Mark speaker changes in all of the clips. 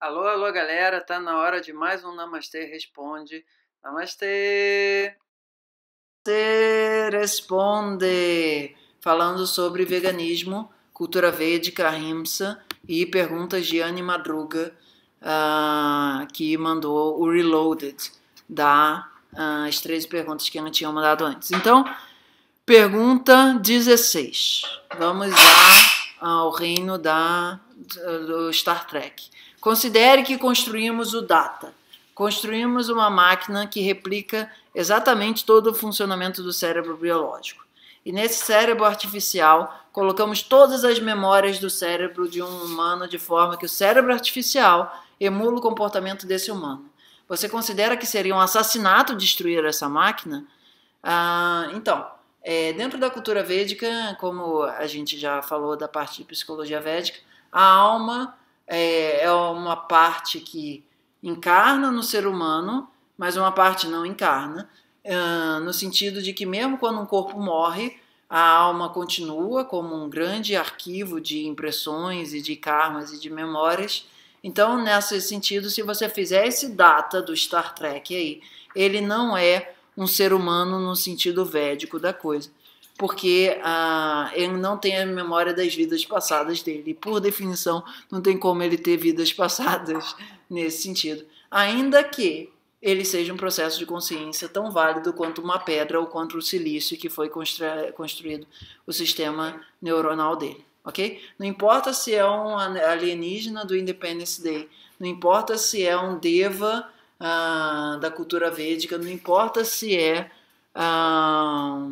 Speaker 1: Alô, alô, galera, tá na hora de mais um Namastê Responde. Namastê! Namastê Responde! Falando sobre veganismo, cultura védica, rimsa e perguntas de Anne Madruga, uh, que mandou o Reloaded da, uh, as três perguntas que ela tinha mandado antes. Então, pergunta 16. Vamos lá ao reino da, do Star Trek. Considere que construímos o data. Construímos uma máquina que replica exatamente todo o funcionamento do cérebro biológico. E nesse cérebro artificial, colocamos todas as memórias do cérebro de um humano de forma que o cérebro artificial emula o comportamento desse humano. Você considera que seria um assassinato destruir essa máquina? Ah, então, é, dentro da cultura védica, como a gente já falou da parte de psicologia védica, a alma é, é uma parte que encarna no ser humano, mas uma parte não encarna, uh, no sentido de que, mesmo quando um corpo morre, a alma continua como um grande arquivo de impressões e de karmas e de memórias. Então, nesse sentido, se você fizer esse data do Star Trek aí, ele não é um ser humano no sentido védico da coisa porque ah, ele não tem a memória das vidas passadas dele. Por definição, não tem como ele ter vidas passadas nesse sentido. Ainda que ele seja um processo de consciência tão válido quanto uma pedra ou quanto o silício que foi construído o sistema neuronal dele, ok? Não importa se é um alienígena do Independence Day, não importa se é um deva ah, da cultura védica, não importa se é ah,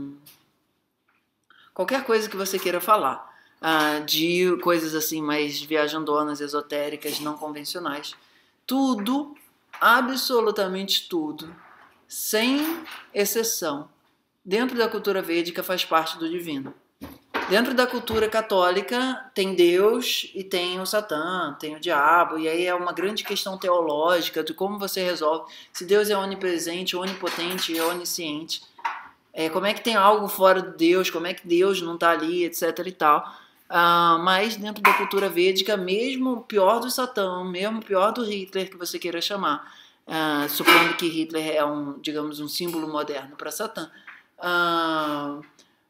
Speaker 1: qualquer coisa que você queira falar, ah, de coisas assim mais viajandonas, esotéricas, não convencionais. Tudo, absolutamente tudo, sem exceção, dentro da cultura védica faz parte do divino. Dentro da cultura católica tem Deus e tem o Satã, tem o diabo, e aí é uma grande questão teológica de como você resolve se Deus é onipresente, onipotente e onisciente é, como é que tem algo fora de Deus? Como é que Deus não está ali, etc e tal. Ah, mas dentro da cultura védica, mesmo o pior do Satã, mesmo o pior do Hitler, que você queira chamar, ah, supondo que Hitler é um, digamos, um símbolo moderno para Satã, ah,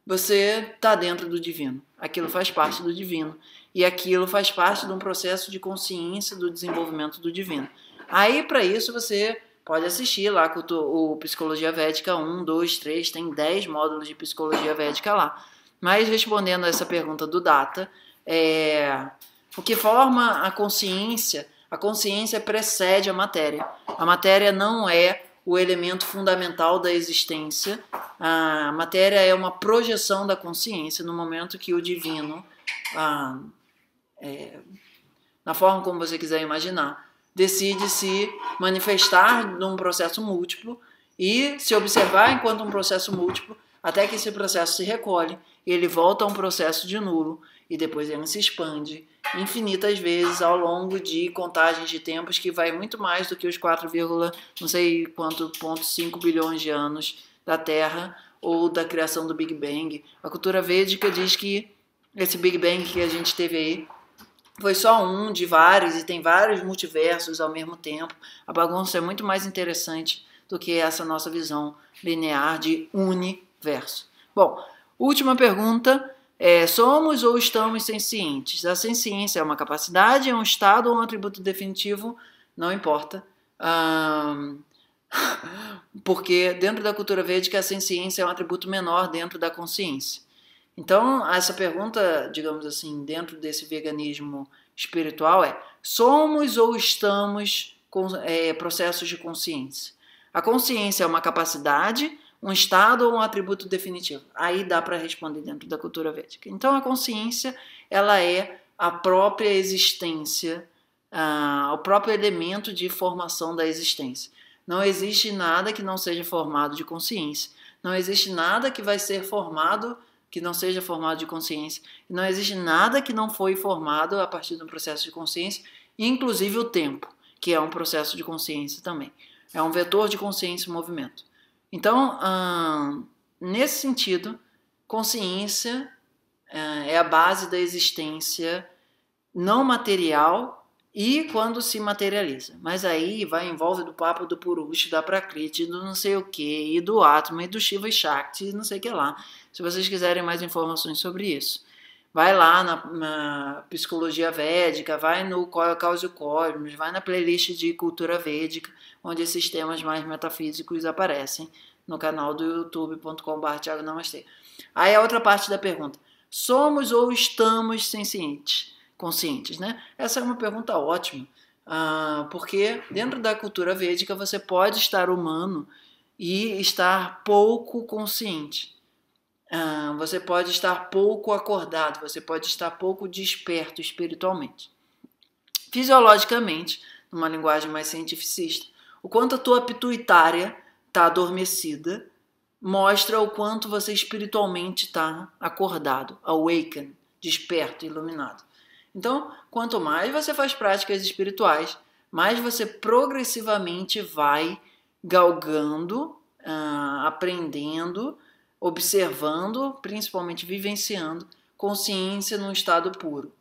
Speaker 1: você está dentro do divino. Aquilo faz parte do divino. E aquilo faz parte de um processo de consciência do desenvolvimento do divino. Aí, para isso, você pode assistir lá o Psicologia Védica 1, 2, 3, tem 10 módulos de Psicologia Védica lá. Mas respondendo a essa pergunta do Data, é, o que forma a consciência? A consciência precede a matéria. A matéria não é o elemento fundamental da existência. A matéria é uma projeção da consciência no momento que o divino, a, ah, é, na forma como você quiser imaginar, decide se manifestar num processo múltiplo e se observar enquanto um processo múltiplo até que esse processo se recolhe e ele volta a um processo de nulo e depois ele se expande infinitas vezes ao longo de contagens de tempos que vai muito mais do que os 4, não sei quanto 5 bilhões de anos da Terra ou da criação do Big Bang. A cultura védica diz que esse Big Bang que a gente teve aí foi só um de vários e tem vários multiversos ao mesmo tempo. A bagunça é muito mais interessante do que essa nossa visão linear de universo. Bom, última pergunta. É, somos ou estamos sencientes? A senciência é uma capacidade, é um estado ou um atributo definitivo, não importa. porque dentro da cultura védica a senciência é um atributo menor dentro da consciência. Então, essa pergunta, digamos assim, dentro desse veganismo espiritual é: somos ou estamos com é, processos de consciência? A consciência é uma capacidade, um estado ou um atributo definitivo? Aí dá para responder dentro da cultura védica. Então, a consciência ela é a própria existência, ah, o próprio elemento de formação da existência. Não existe nada que não seja formado de consciência. Não existe nada que vai ser formado que não seja formado de consciência. Não existe nada que não foi formado a partir de um processo de consciência, inclusive o tempo, que é um processo de consciência também. É um vetor de consciência e movimento. Então, hum, nesse sentido, consciência hum, é a base da existência não material e quando se materializa. Mas aí vai envolve do papo do Purusha, da Prakriti, do não sei o que, e do atma e do Shiva e Shakti, e não sei o que lá. Se vocês quiserem mais informações sobre isso. Vai lá na, na Psicologia Védica, vai no Caos e o Cosmos, vai na playlist de Cultura Védica, onde esses temas mais metafísicos aparecem no canal do youtube.com.br Aí a outra parte da pergunta. Somos ou estamos cientes? conscientes? Né? Essa é uma pergunta ótima, ah, porque dentro da cultura védica você pode estar humano e estar pouco consciente. Ah, você pode estar pouco acordado, você pode estar pouco desperto espiritualmente. Fisiologicamente, numa linguagem mais cientificista, o quanto a tua pituitária está adormecida mostra o quanto você espiritualmente está acordado, awaken, desperto, iluminado. Então, quanto mais você faz práticas espirituais, mais você progressivamente vai galgando, uh, aprendendo, observando, principalmente vivenciando consciência num estado puro.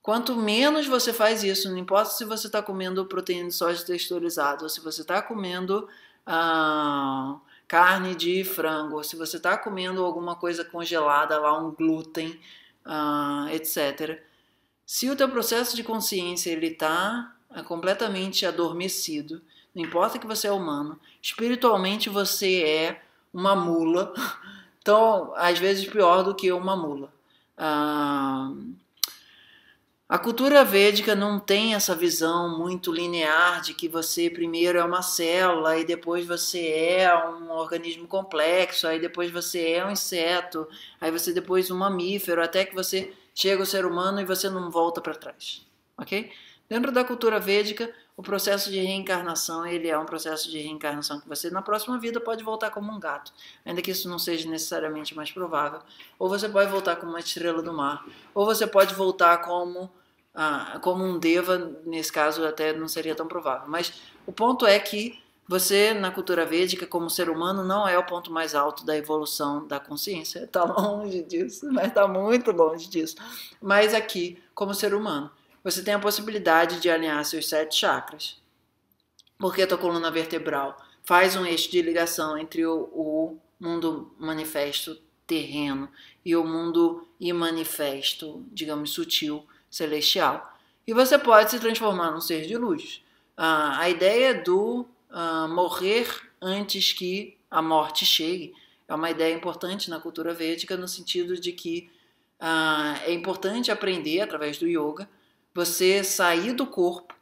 Speaker 1: Quanto menos você faz isso, não importa se você está comendo proteína de soja texturizada, ou se você está comendo uh, carne de frango, ou se você está comendo alguma coisa congelada lá, um glúten, uh, ah, etc. Se o teu processo de consciência ele está é completamente adormecido, não importa que você é humano, espiritualmente você é uma mula, então às vezes pior do que uma mula. Ah, a cultura védica não tem essa visão muito linear de que você primeiro é uma célula e depois você é um organismo complexo, aí depois você é um inseto, aí você depois um mamífero, até que você chega o ser humano e você não volta para trás, ok? Dentro da cultura védica, o processo de reencarnação, ele é um processo de reencarnação que você na próxima vida pode voltar como um gato, ainda que isso não seja necessariamente mais provável, ou você pode voltar como uma estrela do mar, ou você pode voltar como ah, como um deva, nesse caso até não seria tão provável, mas o ponto é que você, na cultura védica, como ser humano, não é o ponto mais alto da evolução da consciência. Está longe disso, mas está muito longe disso. Mas aqui, como ser humano, você tem a possibilidade de alinhar seus sete chakras. Porque a tua coluna vertebral faz um eixo de ligação entre o, o mundo manifesto terreno e o mundo imanifesto, digamos, sutil, celestial. E você pode se transformar num ser de luz. Ah, a ideia do ah, morrer antes que a morte chegue. É uma ideia importante na cultura védica, no sentido de que uh, é importante aprender, através do yoga, você sair do corpo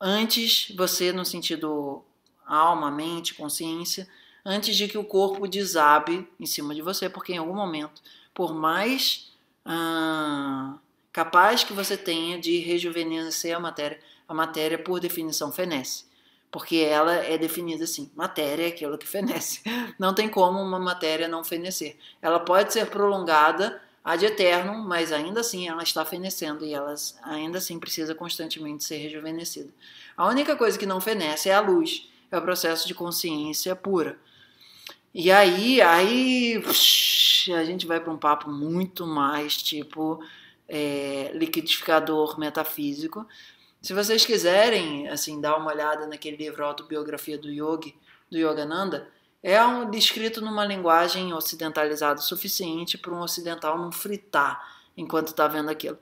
Speaker 1: antes, você, no sentido alma, mente, consciência, antes de que o corpo desabe em cima de você, porque em algum momento, por mais ah, capaz que você tenha de rejuvenescer a matéria, a matéria, por definição, fenece porque ela é definida assim: matéria é aquilo que fenece. Não tem como uma matéria não fenecer. Ela pode ser prolongada ad eterno mas ainda assim ela está fenecendo e ela ainda assim precisa constantemente ser rejuvenescida. A única coisa que não fenece é a luz, é o processo de consciência pura. E aí, aí a gente vai para um papo muito mais tipo é, liquidificador metafísico, se vocês quiserem, assim, dar uma olhada naquele livro Autobiografia do Yogi, do Yogananda, é um descrito numa linguagem ocidentalizada o suficiente para um ocidental não fritar enquanto está vendo aquilo.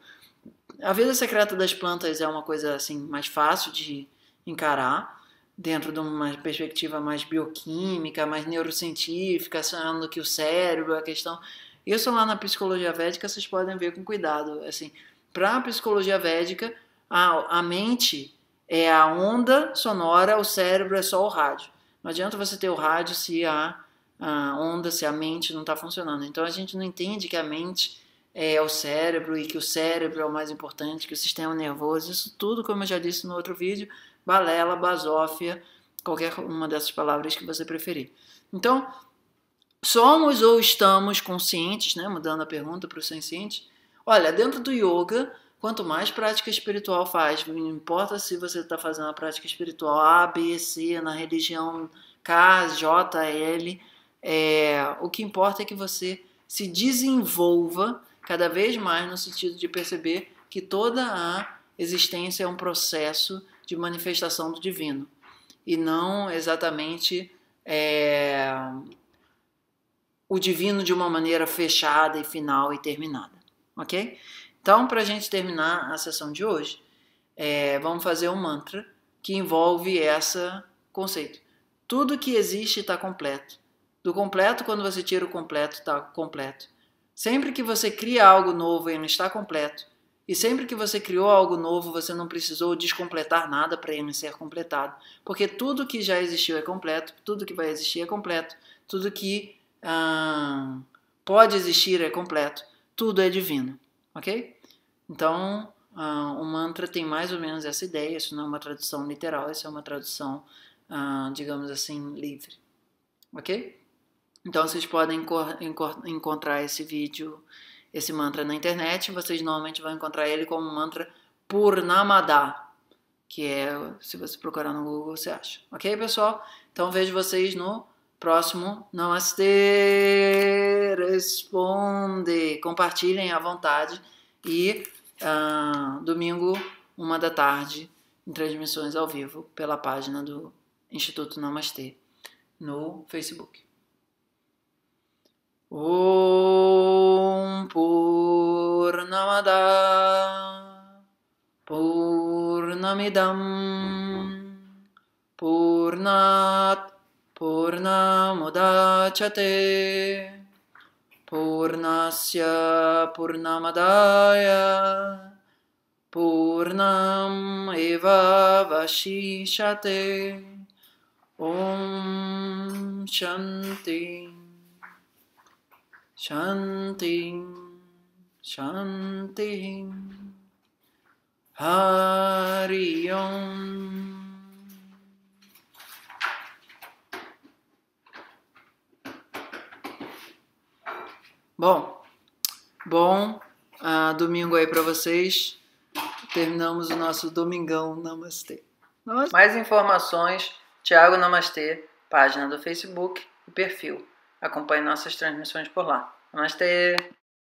Speaker 1: A vida secreta das plantas é uma coisa assim mais fácil de encarar dentro de uma perspectiva mais bioquímica, mais neurocientífica, sendo que o cérebro, a questão. Isso lá na psicologia védica vocês podem ver com cuidado. Assim, para a psicologia védica a, a mente é a onda sonora, o cérebro é só o rádio. Não adianta você ter o rádio se a, a onda, se a mente não está funcionando. Então a gente não entende que a mente é o cérebro e que o cérebro é o mais importante, que o sistema nervoso, isso tudo, como eu já disse no outro vídeo, balela, basófia, qualquer uma dessas palavras que você preferir. Então, somos ou estamos conscientes, né? mudando a pergunta para o consciente Olha, dentro do yoga, Quanto mais prática espiritual faz, não importa se você está fazendo uma prática espiritual A, B, C, na religião K, J, L, é, o que importa é que você se desenvolva cada vez mais no sentido de perceber que toda a existência é um processo de manifestação do divino e não exatamente é, o divino de uma maneira fechada e final e terminada, ok? Então, para a gente terminar a sessão de hoje, é, vamos fazer um mantra que envolve esse conceito. Tudo que existe está completo. Do completo, quando você tira o completo, está completo. Sempre que você cria algo novo, ele está completo. E sempre que você criou algo novo, você não precisou descompletar nada para ele ser completado. Porque tudo que já existiu é completo, tudo que vai existir é completo, tudo que hum, pode existir é completo, tudo é divino. Ok? Então, uh, o mantra tem mais ou menos essa ideia, isso não é uma tradução literal, isso é uma tradução, uh, digamos assim, livre. Ok? Então, vocês podem encontrar esse vídeo, esse mantra na internet, vocês normalmente vão encontrar ele como mantra Purnamada, que é, se você procurar no Google, você acha. Ok, pessoal? Então, vejo vocês no próximo Namastê Responde. Compartilhem à vontade e uh, domingo, uma da tarde, em transmissões ao vivo pela página do Instituto Namastê no Facebook. Om Purnamada Purnamidam Purnat Purnamudachate पूर्णस्य पूर्णमदाय पूर्णा वशिषते ॐ Shanti Shanti Hari Om Bom, bom uh, domingo aí para vocês. Terminamos o nosso domingão. Namastê. Namastê. Mais informações, Tiago Namastê, página do Facebook e perfil. Acompanhe nossas transmissões por lá. Namastê!